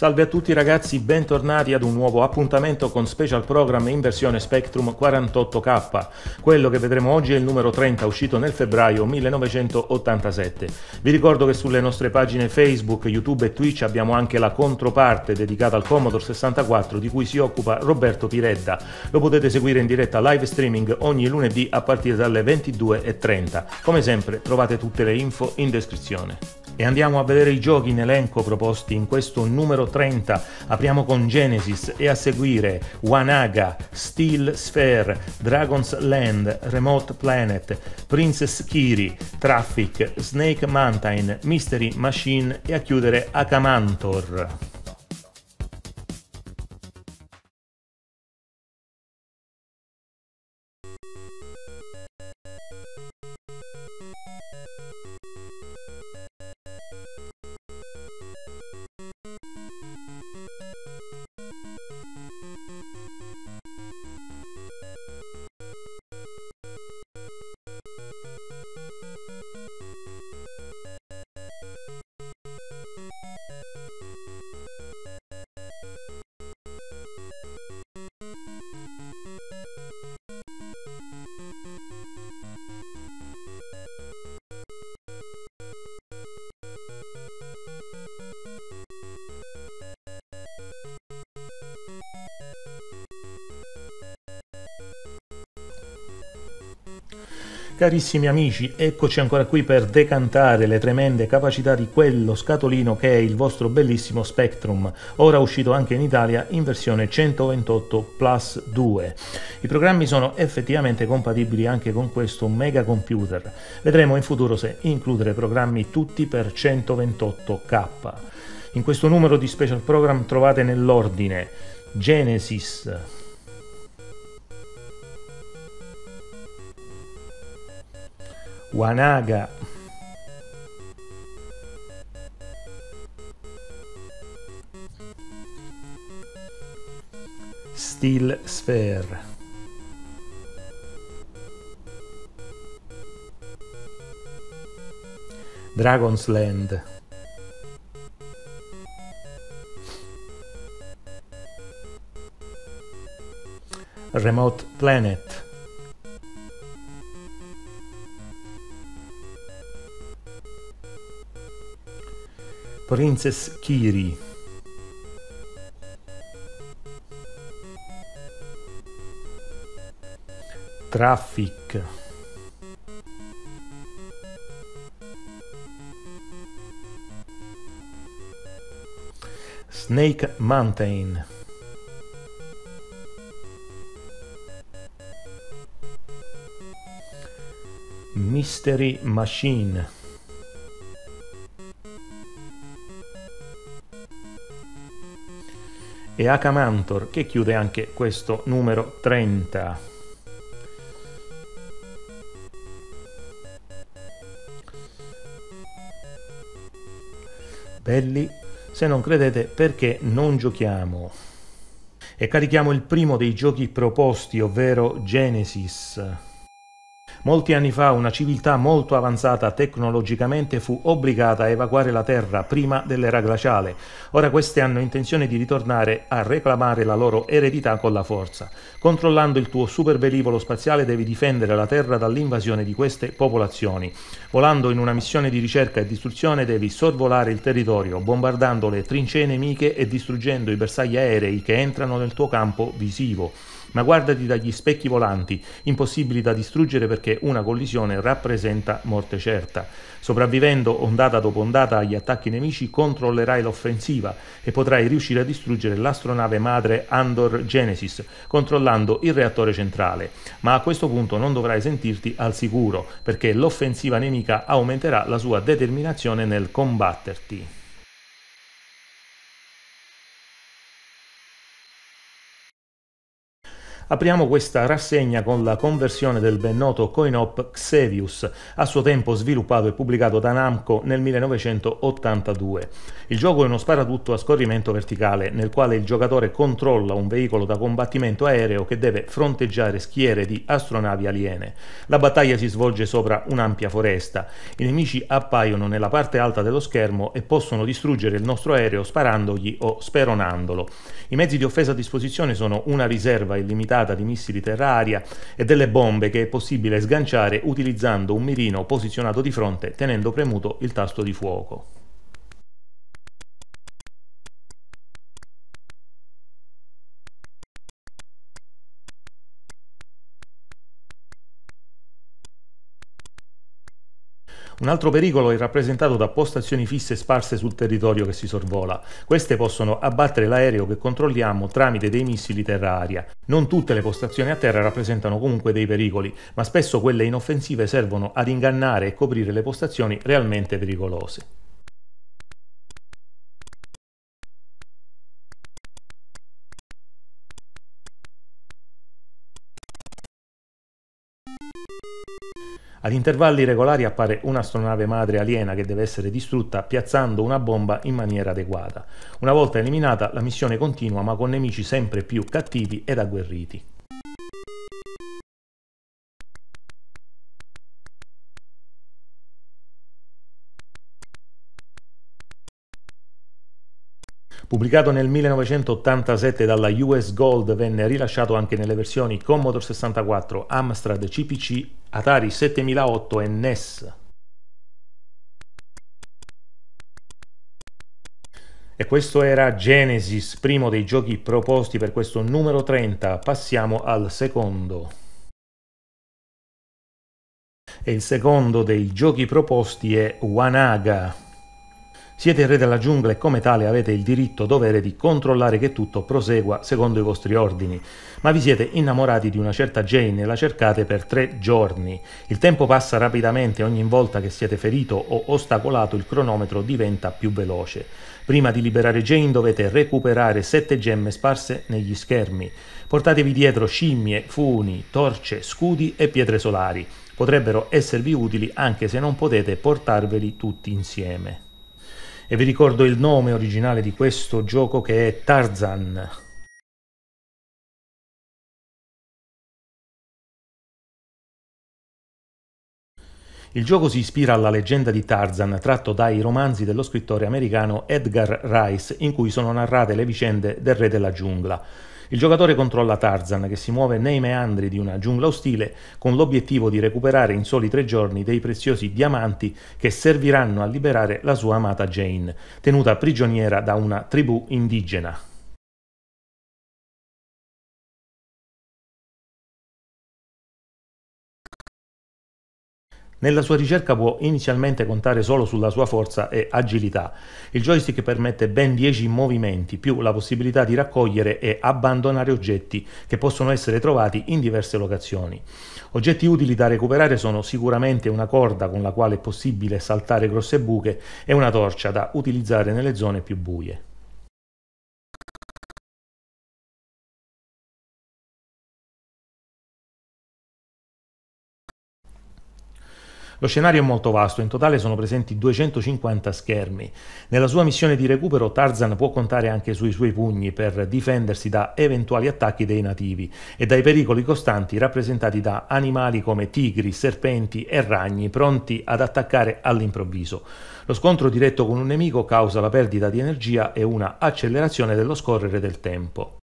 Salve a tutti ragazzi, bentornati ad un nuovo appuntamento con Special Program in versione Spectrum 48K. Quello che vedremo oggi è il numero 30 uscito nel febbraio 1987. Vi ricordo che sulle nostre pagine Facebook, YouTube e Twitch abbiamo anche la controparte dedicata al Commodore 64 di cui si occupa Roberto Piredda. Lo potete seguire in diretta live streaming ogni lunedì a partire dalle 22.30. Come sempre trovate tutte le info in descrizione e andiamo a vedere i giochi in elenco proposti in questo numero 30. Apriamo con Genesis e a seguire Wanaga, Steel Sphere, Dragon's Land, Remote Planet, Princess Kiri, Traffic, Snake Mountain, Mystery Machine e a chiudere Akamantor. Carissimi amici, eccoci ancora qui per decantare le tremende capacità di quello scatolino che è il vostro bellissimo Spectrum, ora uscito anche in Italia in versione 128 Plus 2. I programmi sono effettivamente compatibili anche con questo mega computer. Vedremo in futuro se includere programmi tutti per 128K. In questo numero di special program trovate nell'ordine Genesis, Wanaga. Steel Sphere. Dragon's Land. Remote Planet. Princess Kiri. Traffic. Snake Mountain. Mystery Machine. e Akamantor che chiude anche questo numero 30. Belli, se non credete perché non giochiamo? E carichiamo il primo dei giochi proposti, ovvero Genesis. Molti anni fa una civiltà molto avanzata tecnologicamente fu obbligata a evacuare la Terra prima dell'era glaciale. Ora queste hanno intenzione di ritornare a reclamare la loro eredità con la forza. Controllando il tuo supervelivolo spaziale devi difendere la Terra dall'invasione di queste popolazioni. Volando in una missione di ricerca e distruzione devi sorvolare il territorio, bombardando le trincee nemiche e distruggendo i bersagli aerei che entrano nel tuo campo visivo ma guardati dagli specchi volanti, impossibili da distruggere perché una collisione rappresenta morte certa. Sopravvivendo ondata dopo ondata agli attacchi nemici, controllerai l'offensiva e potrai riuscire a distruggere l'astronave madre Andor Genesis, controllando il reattore centrale. Ma a questo punto non dovrai sentirti al sicuro, perché l'offensiva nemica aumenterà la sua determinazione nel combatterti. Apriamo questa rassegna con la conversione del ben noto coin-op Xevius, a suo tempo sviluppato e pubblicato da Namco nel 1982. Il gioco è uno sparatutto a scorrimento verticale, nel quale il giocatore controlla un veicolo da combattimento aereo che deve fronteggiare schiere di astronavi aliene. La battaglia si svolge sopra un'ampia foresta. I nemici appaiono nella parte alta dello schermo e possono distruggere il nostro aereo sparandogli o speronandolo. I mezzi di offesa a disposizione sono una riserva illimitata serrata di missili terra-aria e delle bombe che è possibile sganciare utilizzando un mirino posizionato di fronte tenendo premuto il tasto di fuoco. Un altro pericolo è rappresentato da postazioni fisse sparse sul territorio che si sorvola. Queste possono abbattere l'aereo che controlliamo tramite dei missili terra-aria. Non tutte le postazioni a terra rappresentano comunque dei pericoli, ma spesso quelle inoffensive servono ad ingannare e coprire le postazioni realmente pericolose. Ad intervalli regolari appare un'astronave madre aliena che deve essere distrutta piazzando una bomba in maniera adeguata. Una volta eliminata, la missione continua ma con nemici sempre più cattivi ed agguerriti. Pubblicato nel 1987 dalla US Gold, venne rilasciato anche nelle versioni Commodore 64, Amstrad CPC, Atari 7008 e NES. E questo era Genesis, primo dei giochi proposti per questo numero 30. Passiamo al secondo. E il secondo dei giochi proposti è Wanaga. Siete il re della giungla e come tale avete il diritto dovere di controllare che tutto prosegua secondo i vostri ordini, ma vi siete innamorati di una certa Jane e la cercate per tre giorni. Il tempo passa rapidamente, ogni volta che siete ferito o ostacolato il cronometro diventa più veloce. Prima di liberare Jane dovete recuperare sette gemme sparse negli schermi. Portatevi dietro scimmie, funi, torce, scudi e pietre solari. Potrebbero esservi utili anche se non potete portarveli tutti insieme e vi ricordo il nome originale di questo gioco che è Tarzan. Il gioco si ispira alla leggenda di Tarzan, tratto dai romanzi dello scrittore americano Edgar Rice, in cui sono narrate le vicende del re della giungla. Il giocatore controlla Tarzan che si muove nei meandri di una giungla ostile con l'obiettivo di recuperare in soli tre giorni dei preziosi diamanti che serviranno a liberare la sua amata Jane, tenuta prigioniera da una tribù indigena. Nella sua ricerca può inizialmente contare solo sulla sua forza e agilità. Il joystick permette ben 10 movimenti, più la possibilità di raccogliere e abbandonare oggetti che possono essere trovati in diverse locazioni. Oggetti utili da recuperare sono sicuramente una corda con la quale è possibile saltare grosse buche e una torcia da utilizzare nelle zone più buie. Lo scenario è molto vasto, in totale sono presenti 250 schermi. Nella sua missione di recupero Tarzan può contare anche sui suoi pugni per difendersi da eventuali attacchi dei nativi e dai pericoli costanti rappresentati da animali come tigri, serpenti e ragni pronti ad attaccare all'improvviso. Lo scontro diretto con un nemico causa la perdita di energia e una accelerazione dello scorrere del tempo.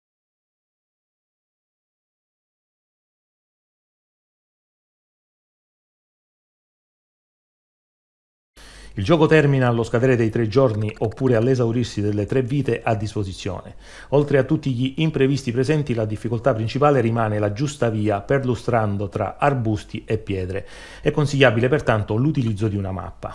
Il gioco termina allo scadere dei tre giorni oppure all'esaurirsi delle tre vite a disposizione. Oltre a tutti gli imprevisti presenti, la difficoltà principale rimane la giusta via perlustrando tra arbusti e pietre. È consigliabile pertanto l'utilizzo di una mappa.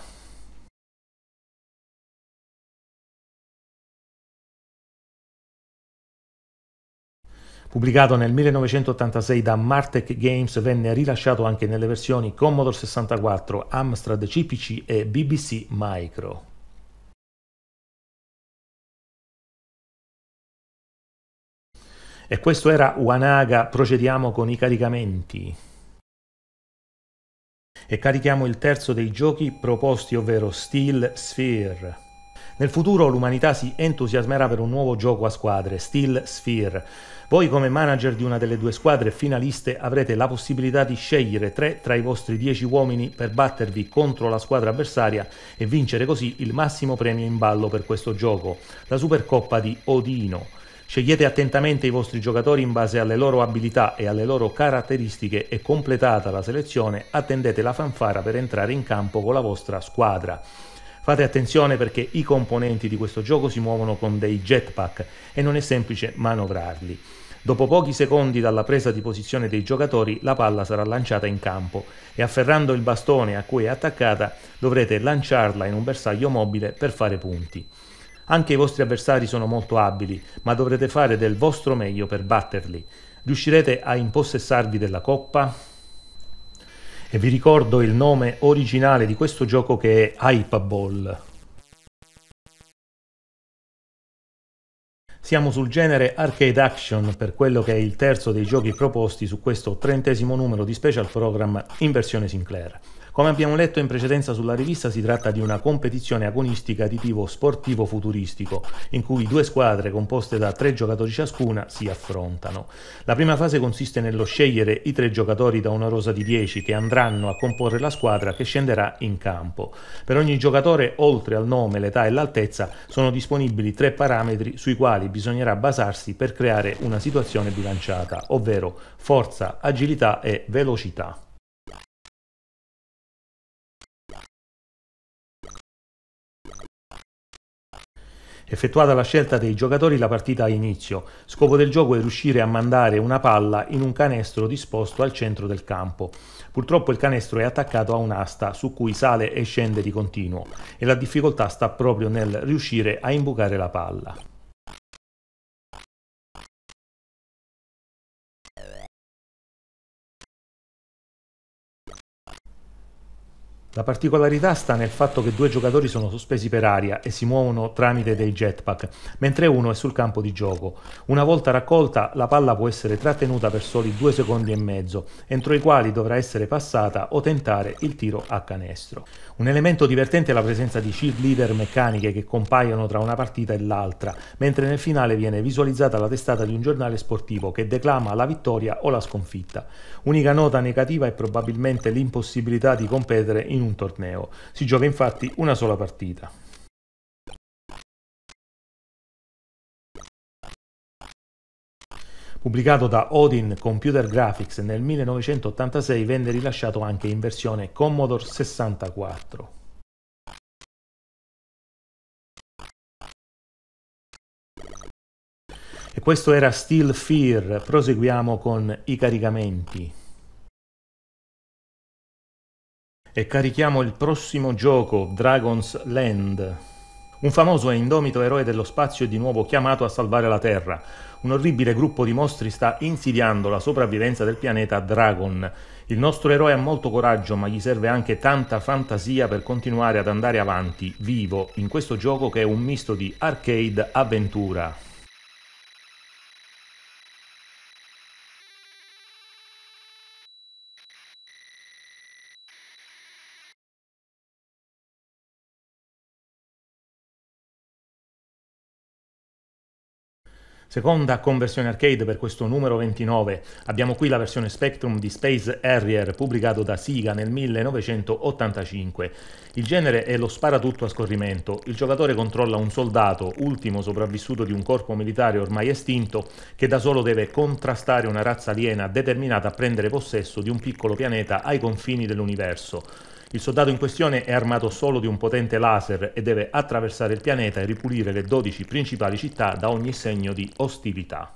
Pubblicato nel 1986 da Martech Games, venne rilasciato anche nelle versioni Commodore 64, Amstrad CPC e BBC Micro. E questo era Wanaga, procediamo con i caricamenti. E carichiamo il terzo dei giochi proposti, ovvero Steel Sphere. Nel futuro l'umanità si entusiasmerà per un nuovo gioco a squadre, Steel Sphere. Voi come manager di una delle due squadre finaliste avrete la possibilità di scegliere tre tra i vostri dieci uomini per battervi contro la squadra avversaria e vincere così il massimo premio in ballo per questo gioco, la Supercoppa di Odino. Scegliete attentamente i vostri giocatori in base alle loro abilità e alle loro caratteristiche e completata la selezione attendete la fanfara per entrare in campo con la vostra squadra. Fate attenzione perché i componenti di questo gioco si muovono con dei jetpack e non è semplice manovrarli. Dopo pochi secondi dalla presa di posizione dei giocatori, la palla sarà lanciata in campo e afferrando il bastone a cui è attaccata dovrete lanciarla in un bersaglio mobile per fare punti. Anche i vostri avversari sono molto abili, ma dovrete fare del vostro meglio per batterli. Riuscirete a impossessarvi della coppa? E vi ricordo il nome originale di questo gioco che è Hypa Siamo sul genere arcade action per quello che è il terzo dei giochi proposti su questo trentesimo numero di special program in versione Sinclair. Come abbiamo letto in precedenza sulla rivista, si tratta di una competizione agonistica di tipo sportivo futuristico, in cui due squadre composte da tre giocatori ciascuna si affrontano. La prima fase consiste nello scegliere i tre giocatori da una rosa di 10 che andranno a comporre la squadra che scenderà in campo. Per ogni giocatore, oltre al nome, l'età e l'altezza, sono disponibili tre parametri sui quali bisognerà basarsi per creare una situazione bilanciata, ovvero forza, agilità e velocità. Effettuata la scelta dei giocatori, la partita ha inizio. Scopo del gioco è riuscire a mandare una palla in un canestro disposto al centro del campo. Purtroppo il canestro è attaccato a un'asta su cui sale e scende di continuo e la difficoltà sta proprio nel riuscire a imbucare la palla. La particolarità sta nel fatto che due giocatori sono sospesi per aria e si muovono tramite dei jetpack, mentre uno è sul campo di gioco. Una volta raccolta, la palla può essere trattenuta per soli due secondi e mezzo, entro i quali dovrà essere passata o tentare il tiro a canestro. Un elemento divertente è la presenza di cheerleader meccaniche che compaiono tra una partita e l'altra, mentre nel finale viene visualizzata la testata di un giornale sportivo che declama la vittoria o la sconfitta. Unica nota negativa è probabilmente l'impossibilità di competere in un un torneo, si gioca infatti una sola partita. Pubblicato da Odin Computer Graphics nel 1986, venne rilasciato anche in versione Commodore 64. E questo era Steel Fear, proseguiamo con i caricamenti. e carichiamo il prossimo gioco, Dragon's Land. Un famoso e indomito eroe dello spazio è di nuovo chiamato a salvare la Terra. Un orribile gruppo di mostri sta insidiando la sopravvivenza del pianeta Dragon. Il nostro eroe ha molto coraggio, ma gli serve anche tanta fantasia per continuare ad andare avanti, vivo, in questo gioco che è un misto di arcade avventura. Seconda conversione arcade per questo numero 29. Abbiamo qui la versione Spectrum di Space Harrier pubblicato da Siga nel 1985. Il genere è lo sparatutto a scorrimento. Il giocatore controlla un soldato, ultimo sopravvissuto di un corpo militare ormai estinto, che da solo deve contrastare una razza aliena determinata a prendere possesso di un piccolo pianeta ai confini dell'universo. Il soldato in questione è armato solo di un potente laser e deve attraversare il pianeta e ripulire le 12 principali città da ogni segno di ostilità.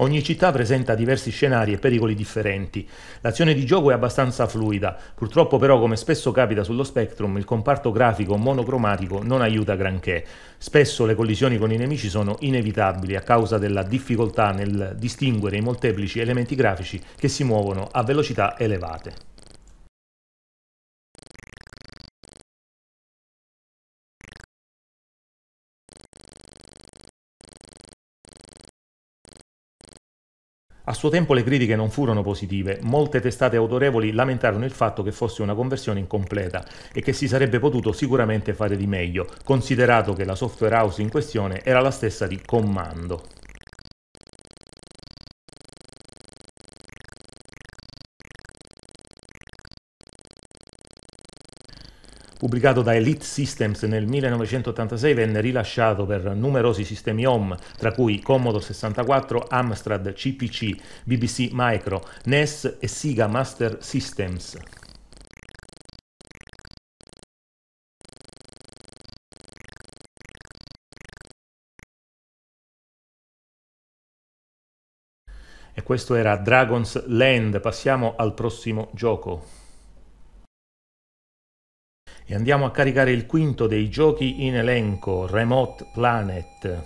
Ogni città presenta diversi scenari e pericoli differenti. L'azione di gioco è abbastanza fluida, purtroppo però come spesso capita sullo Spectrum il comparto grafico monocromatico non aiuta granché. Spesso le collisioni con i nemici sono inevitabili a causa della difficoltà nel distinguere i molteplici elementi grafici che si muovono a velocità elevate. A suo tempo le critiche non furono positive, molte testate autorevoli lamentarono il fatto che fosse una conversione incompleta e che si sarebbe potuto sicuramente fare di meglio, considerato che la software house in questione era la stessa di Commando. pubblicato da Elite Systems nel 1986, venne rilasciato per numerosi sistemi home, tra cui Commodore 64, Amstrad, CPC, BBC Micro, NES e Sega Master Systems. E questo era Dragon's Land, passiamo al prossimo gioco e andiamo a caricare il quinto dei giochi in elenco, Remote Planet.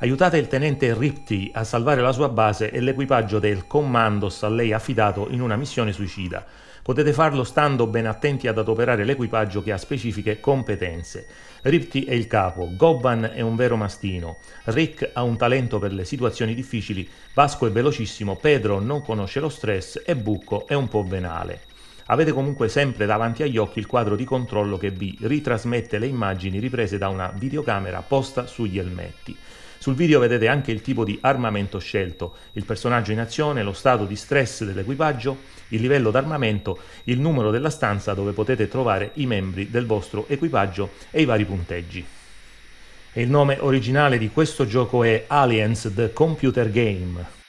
Aiutate il tenente Ripti a salvare la sua base e l'equipaggio del Commandos a lei affidato in una missione suicida. Potete farlo stando ben attenti ad adoperare l'equipaggio che ha specifiche competenze. Ripti è il capo, Gobban è un vero mastino, Rick ha un talento per le situazioni difficili, Vasco è velocissimo, Pedro non conosce lo stress e Bucco è un po' venale avete comunque sempre davanti agli occhi il quadro di controllo che vi ritrasmette le immagini riprese da una videocamera posta sugli elmetti. Sul video vedete anche il tipo di armamento scelto, il personaggio in azione, lo stato di stress dell'equipaggio, il livello d'armamento, il numero della stanza dove potete trovare i membri del vostro equipaggio e i vari punteggi. Il nome originale di questo gioco è Aliens The Computer Game,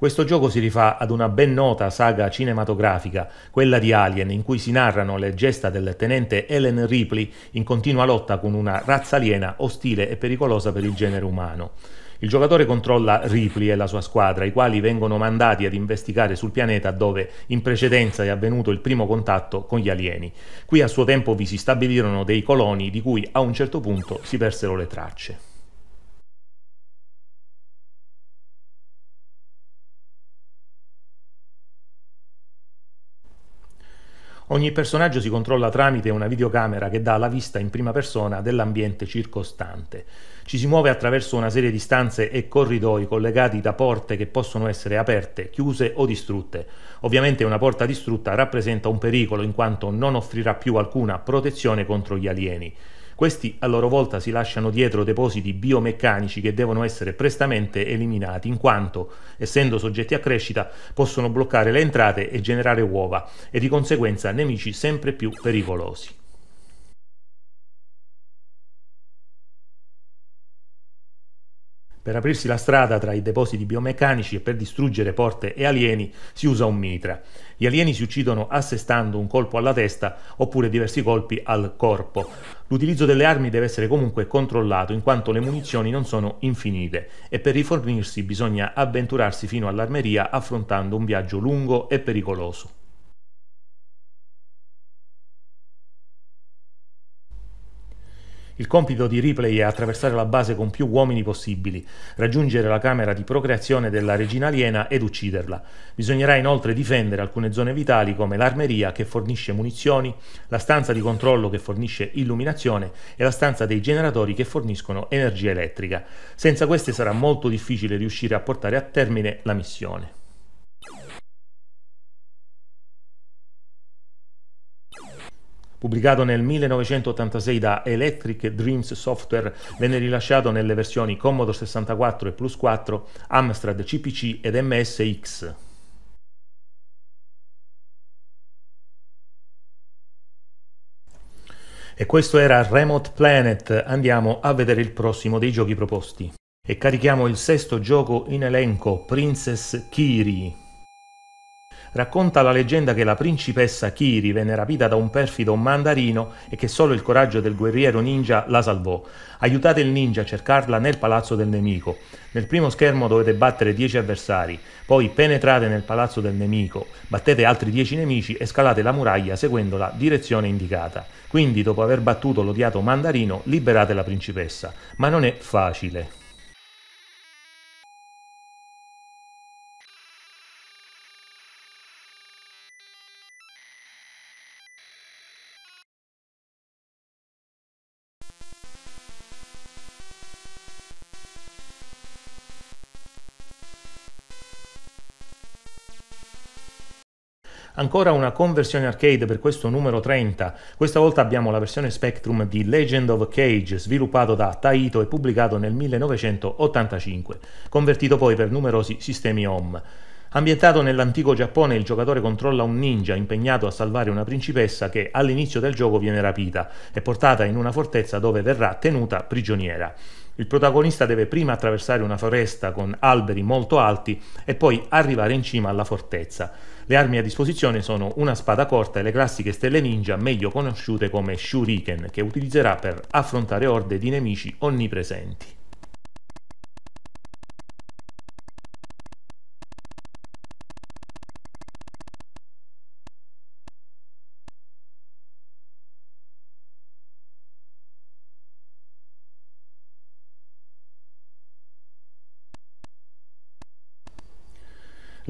Questo gioco si rifà ad una ben nota saga cinematografica, quella di Alien, in cui si narrano le gesta del tenente Ellen Ripley in continua lotta con una razza aliena ostile e pericolosa per il genere umano. Il giocatore controlla Ripley e la sua squadra, i quali vengono mandati ad investigare sul pianeta dove in precedenza è avvenuto il primo contatto con gli alieni. Qui a suo tempo vi si stabilirono dei coloni di cui a un certo punto si persero le tracce. Ogni personaggio si controlla tramite una videocamera che dà la vista in prima persona dell'ambiente circostante. Ci si muove attraverso una serie di stanze e corridoi collegati da porte che possono essere aperte, chiuse o distrutte. Ovviamente una porta distrutta rappresenta un pericolo in quanto non offrirà più alcuna protezione contro gli alieni. Questi a loro volta si lasciano dietro depositi biomeccanici che devono essere prestamente eliminati in quanto, essendo soggetti a crescita, possono bloccare le entrate e generare uova e di conseguenza nemici sempre più pericolosi. Per aprirsi la strada tra i depositi biomeccanici e per distruggere porte e alieni si usa un mitra. Gli alieni si uccidono assestando un colpo alla testa oppure diversi colpi al corpo. L'utilizzo delle armi deve essere comunque controllato in quanto le munizioni non sono infinite e per rifornirsi bisogna avventurarsi fino all'armeria affrontando un viaggio lungo e pericoloso. Il compito di Ripley è attraversare la base con più uomini possibili, raggiungere la camera di procreazione della regina aliena ed ucciderla. Bisognerà inoltre difendere alcune zone vitali come l'armeria che fornisce munizioni, la stanza di controllo che fornisce illuminazione e la stanza dei generatori che forniscono energia elettrica. Senza queste sarà molto difficile riuscire a portare a termine la missione. Pubblicato nel 1986 da Electric Dreams Software, venne rilasciato nelle versioni Commodore 64 e Plus 4, Amstrad CPC ed MSX. E questo era Remote Planet, andiamo a vedere il prossimo dei giochi proposti. E carichiamo il sesto gioco in elenco, Princess Kiri racconta la leggenda che la principessa Kiri venne rapita da un perfido mandarino e che solo il coraggio del guerriero ninja la salvò. Aiutate il ninja a cercarla nel palazzo del nemico. Nel primo schermo dovete battere 10 avversari, poi penetrate nel palazzo del nemico, battete altri 10 nemici e scalate la muraglia seguendo la direzione indicata. Quindi, dopo aver battuto l'odiato mandarino, liberate la principessa. Ma non è facile. Ancora una conversione arcade per questo numero 30. Questa volta abbiamo la versione Spectrum di Legend of Cage, sviluppato da Taito e pubblicato nel 1985, convertito poi per numerosi sistemi home. Ambientato nell'antico Giappone, il giocatore controlla un ninja impegnato a salvare una principessa che all'inizio del gioco viene rapita e portata in una fortezza dove verrà tenuta prigioniera. Il protagonista deve prima attraversare una foresta con alberi molto alti e poi arrivare in cima alla fortezza. Le armi a disposizione sono una spada corta e le classiche stelle ninja, meglio conosciute come Shuriken, che utilizzerà per affrontare orde di nemici onnipresenti.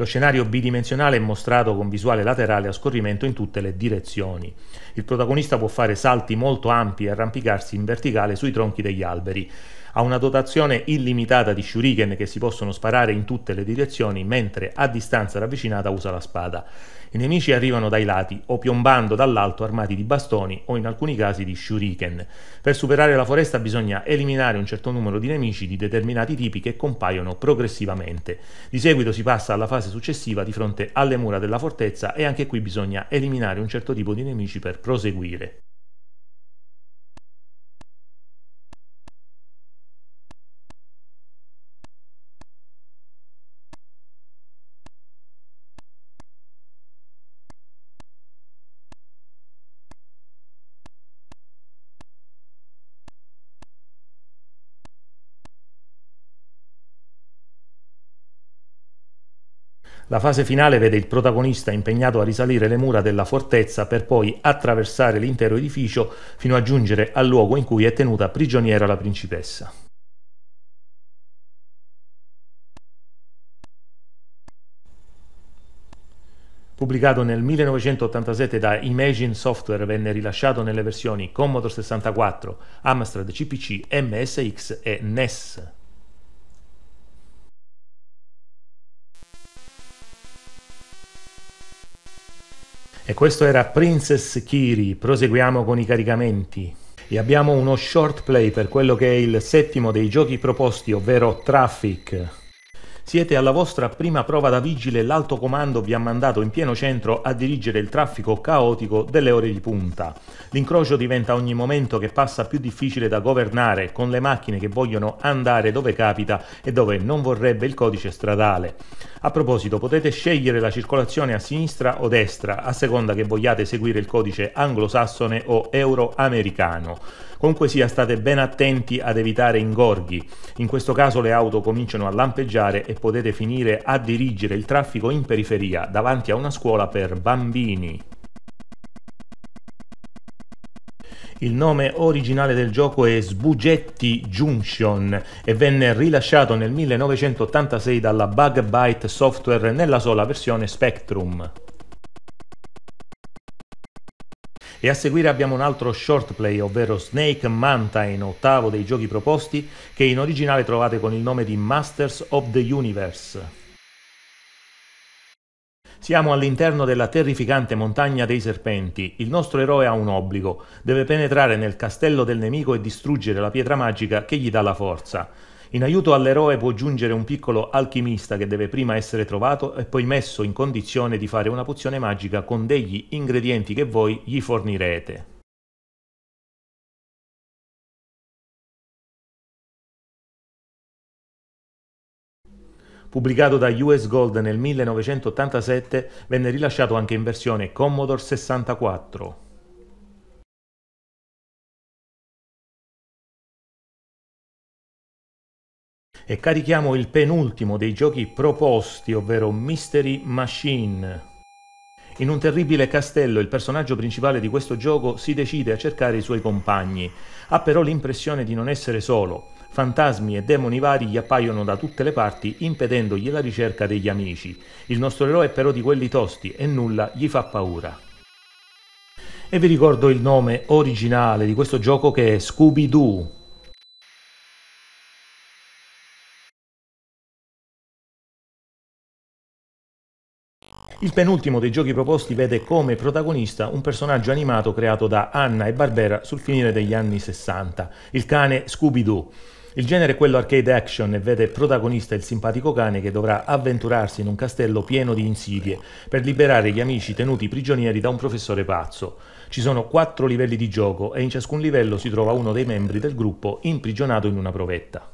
Lo scenario bidimensionale è mostrato con visuale laterale a scorrimento in tutte le direzioni. Il protagonista può fare salti molto ampi e arrampicarsi in verticale sui tronchi degli alberi ha una dotazione illimitata di shuriken che si possono sparare in tutte le direzioni, mentre a distanza ravvicinata usa la spada. I nemici arrivano dai lati o piombando dall'alto armati di bastoni o in alcuni casi di shuriken. Per superare la foresta bisogna eliminare un certo numero di nemici di determinati tipi che compaiono progressivamente. Di seguito si passa alla fase successiva di fronte alle mura della fortezza e anche qui bisogna eliminare un certo tipo di nemici per proseguire. La fase finale vede il protagonista impegnato a risalire le mura della fortezza per poi attraversare l'intero edificio fino a giungere al luogo in cui è tenuta prigioniera la principessa. Pubblicato nel 1987 da Imagine Software, venne rilasciato nelle versioni Commodore 64, Amstrad CPC, MSX e NES. E questo era Princess Kiri, proseguiamo con i caricamenti. E abbiamo uno short play per quello che è il settimo dei giochi proposti, ovvero Traffic. Siete alla vostra prima prova da vigile, l'alto comando vi ha mandato in pieno centro a dirigere il traffico caotico delle ore di punta. L'incrocio diventa ogni momento che passa più difficile da governare, con le macchine che vogliono andare dove capita e dove non vorrebbe il codice stradale. A proposito, potete scegliere la circolazione a sinistra o destra, a seconda che vogliate seguire il codice anglosassone o euroamericano. Comunque sia, state ben attenti ad evitare ingorghi. In questo caso le auto cominciano a lampeggiare e potete finire a dirigere il traffico in periferia, davanti a una scuola per bambini. Il nome originale del gioco è Sbugetti Junction e venne rilasciato nel 1986 dalla Bug Byte Software nella sola versione Spectrum. E a seguire abbiamo un altro short play, ovvero Snake Mountain, ottavo dei giochi proposti, che in originale trovate con il nome di Masters of the Universe. Siamo all'interno della terrificante montagna dei serpenti. Il nostro eroe ha un obbligo. Deve penetrare nel castello del nemico e distruggere la pietra magica che gli dà la forza. In aiuto all'eroe può giungere un piccolo alchimista che deve prima essere trovato e poi messo in condizione di fare una pozione magica con degli ingredienti che voi gli fornirete. Pubblicato da US Gold nel 1987, venne rilasciato anche in versione Commodore 64. e carichiamo il penultimo dei giochi proposti, ovvero Mystery Machine. In un terribile castello il personaggio principale di questo gioco si decide a cercare i suoi compagni, ha però l'impressione di non essere solo fantasmi e demoni vari gli appaiono da tutte le parti impedendogli la ricerca degli amici. Il nostro eroe è però di quelli tosti e nulla gli fa paura. E vi ricordo il nome originale di questo gioco che è Scooby-Doo, Il penultimo dei giochi proposti vede come protagonista un personaggio animato creato da Anna e Barbera sul finire degli anni 60, il cane Scooby-Doo. Il genere è quello arcade action e vede protagonista il simpatico cane che dovrà avventurarsi in un castello pieno di insidie per liberare gli amici tenuti prigionieri da un professore pazzo. Ci sono quattro livelli di gioco e in ciascun livello si trova uno dei membri del gruppo imprigionato in una provetta.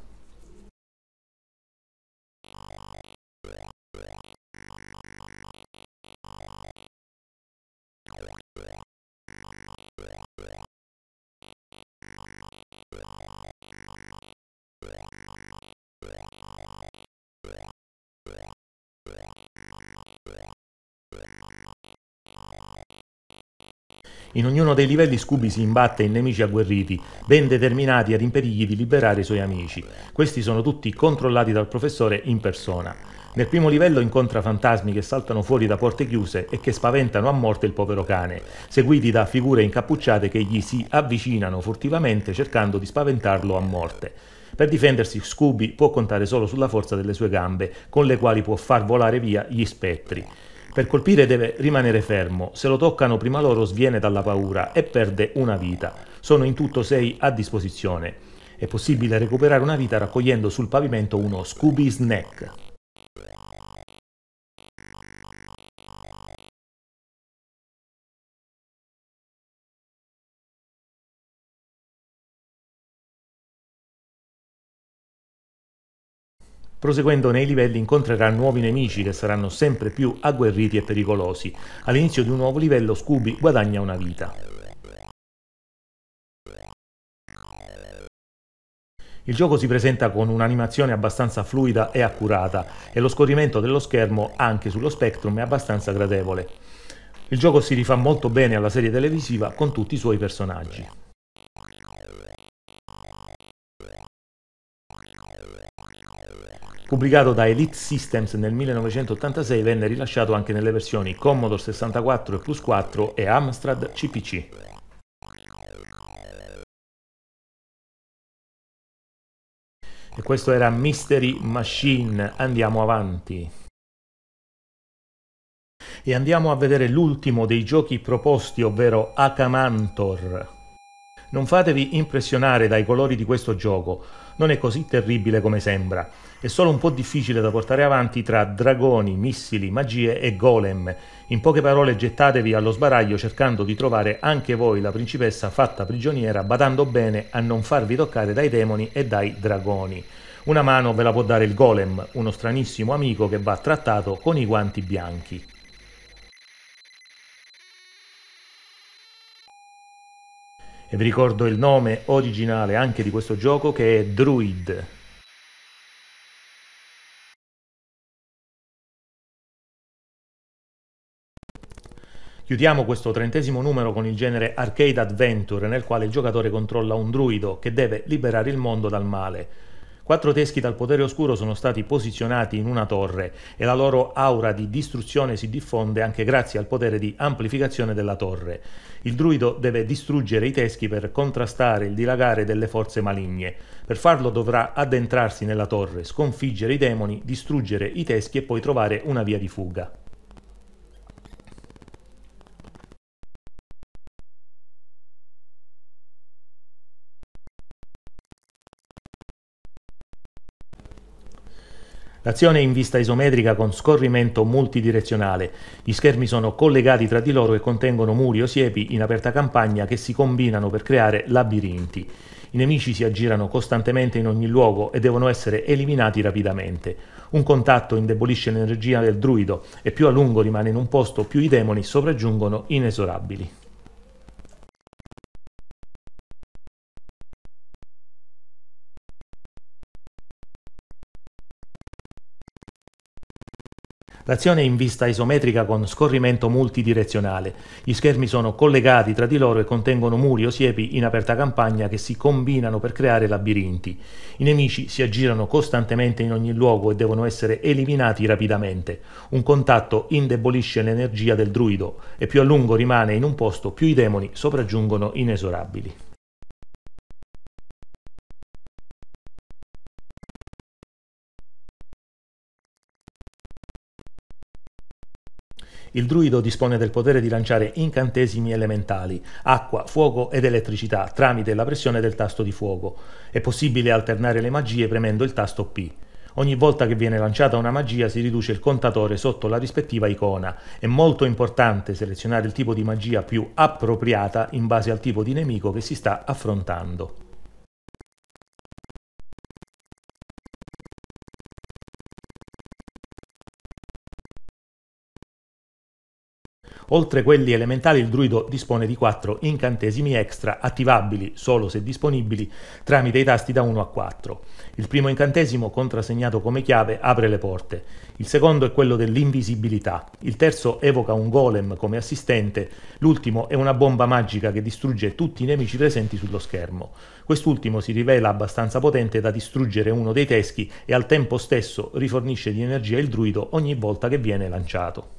In ognuno dei livelli Scooby si imbatte in nemici agguerriti, ben determinati ad impedirgli di liberare i suoi amici. Questi sono tutti controllati dal professore in persona. Nel primo livello incontra fantasmi che saltano fuori da porte chiuse e che spaventano a morte il povero cane, seguiti da figure incappucciate che gli si avvicinano furtivamente cercando di spaventarlo a morte. Per difendersi, Scooby può contare solo sulla forza delle sue gambe, con le quali può far volare via gli spettri. Per colpire deve rimanere fermo, se lo toccano prima loro sviene dalla paura e perde una vita. Sono in tutto sei a disposizione. È possibile recuperare una vita raccogliendo sul pavimento uno Scooby Snack. Proseguendo nei livelli incontrerà nuovi nemici che saranno sempre più agguerriti e pericolosi. All'inizio di un nuovo livello Scooby guadagna una vita. Il gioco si presenta con un'animazione abbastanza fluida e accurata e lo scorrimento dello schermo anche sullo Spectrum è abbastanza gradevole. Il gioco si rifà molto bene alla serie televisiva con tutti i suoi personaggi. Pubblicato da Elite Systems nel 1986, venne rilasciato anche nelle versioni Commodore 64 e Plus 4 e Amstrad CPC. E questo era Mystery Machine, andiamo avanti. E andiamo a vedere l'ultimo dei giochi proposti, ovvero Akamantor. Non fatevi impressionare dai colori di questo gioco, non è così terribile come sembra. È solo un po' difficile da portare avanti tra dragoni, missili, magie e golem. In poche parole gettatevi allo sbaraglio cercando di trovare anche voi la principessa fatta prigioniera, badando bene a non farvi toccare dai demoni e dai dragoni. Una mano ve la può dare il golem, uno stranissimo amico che va trattato con i guanti bianchi. e vi ricordo il nome originale anche di questo gioco che è Druid. Chiudiamo questo trentesimo numero con il genere Arcade Adventure nel quale il giocatore controlla un druido che deve liberare il mondo dal male. Quattro teschi dal potere oscuro sono stati posizionati in una torre e la loro aura di distruzione si diffonde anche grazie al potere di amplificazione della torre. Il druido deve distruggere i teschi per contrastare il dilagare delle forze maligne. Per farlo dovrà addentrarsi nella torre, sconfiggere i demoni, distruggere i teschi e poi trovare una via di fuga. L'azione è in vista isometrica con scorrimento multidirezionale. Gli schermi sono collegati tra di loro e contengono muri o siepi in aperta campagna che si combinano per creare labirinti. I nemici si aggirano costantemente in ogni luogo e devono essere eliminati rapidamente. Un contatto indebolisce l'energia del druido e più a lungo rimane in un posto più i demoni sopraggiungono inesorabili. L'azione è in vista isometrica con scorrimento multidirezionale. Gli schermi sono collegati tra di loro e contengono muri o siepi in aperta campagna che si combinano per creare labirinti. I nemici si aggirano costantemente in ogni luogo e devono essere eliminati rapidamente. Un contatto indebolisce l'energia del druido e più a lungo rimane in un posto più i demoni sopraggiungono inesorabili. Il druido dispone del potere di lanciare incantesimi elementali, acqua, fuoco ed elettricità tramite la pressione del tasto di fuoco. È possibile alternare le magie premendo il tasto P. Ogni volta che viene lanciata una magia si riduce il contatore sotto la rispettiva icona. È molto importante selezionare il tipo di magia più appropriata in base al tipo di nemico che si sta affrontando. Oltre quelli elementali, il druido dispone di quattro incantesimi extra attivabili solo se disponibili tramite i tasti da 1 a 4. Il primo incantesimo, contrassegnato come chiave, apre le porte. Il secondo è quello dell'invisibilità. Il terzo evoca un golem come assistente. L'ultimo è una bomba magica che distrugge tutti i nemici presenti sullo schermo. Quest'ultimo si rivela abbastanza potente da distruggere uno dei teschi e al tempo stesso rifornisce di energia il druido ogni volta che viene lanciato.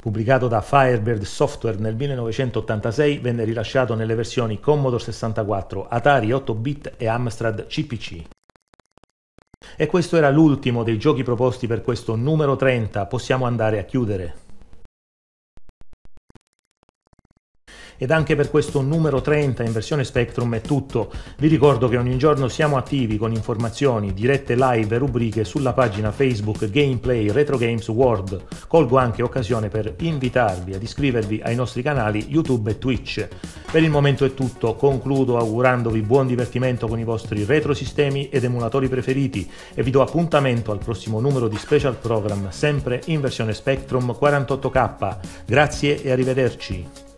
Pubblicato da Firebird Software nel 1986, venne rilasciato nelle versioni Commodore 64, Atari 8-bit e Amstrad CPC. E questo era l'ultimo dei giochi proposti per questo numero 30, possiamo andare a chiudere. ed anche per questo numero 30 in versione Spectrum è tutto. Vi ricordo che ogni giorno siamo attivi con informazioni, dirette live e rubriche sulla pagina Facebook Gameplay Retro Games World. Colgo anche occasione per invitarvi ad iscrivervi ai nostri canali YouTube e Twitch. Per il momento è tutto, concludo augurandovi buon divertimento con i vostri retrosistemi ed emulatori preferiti e vi do appuntamento al prossimo numero di special program sempre in versione Spectrum 48K. Grazie e arrivederci.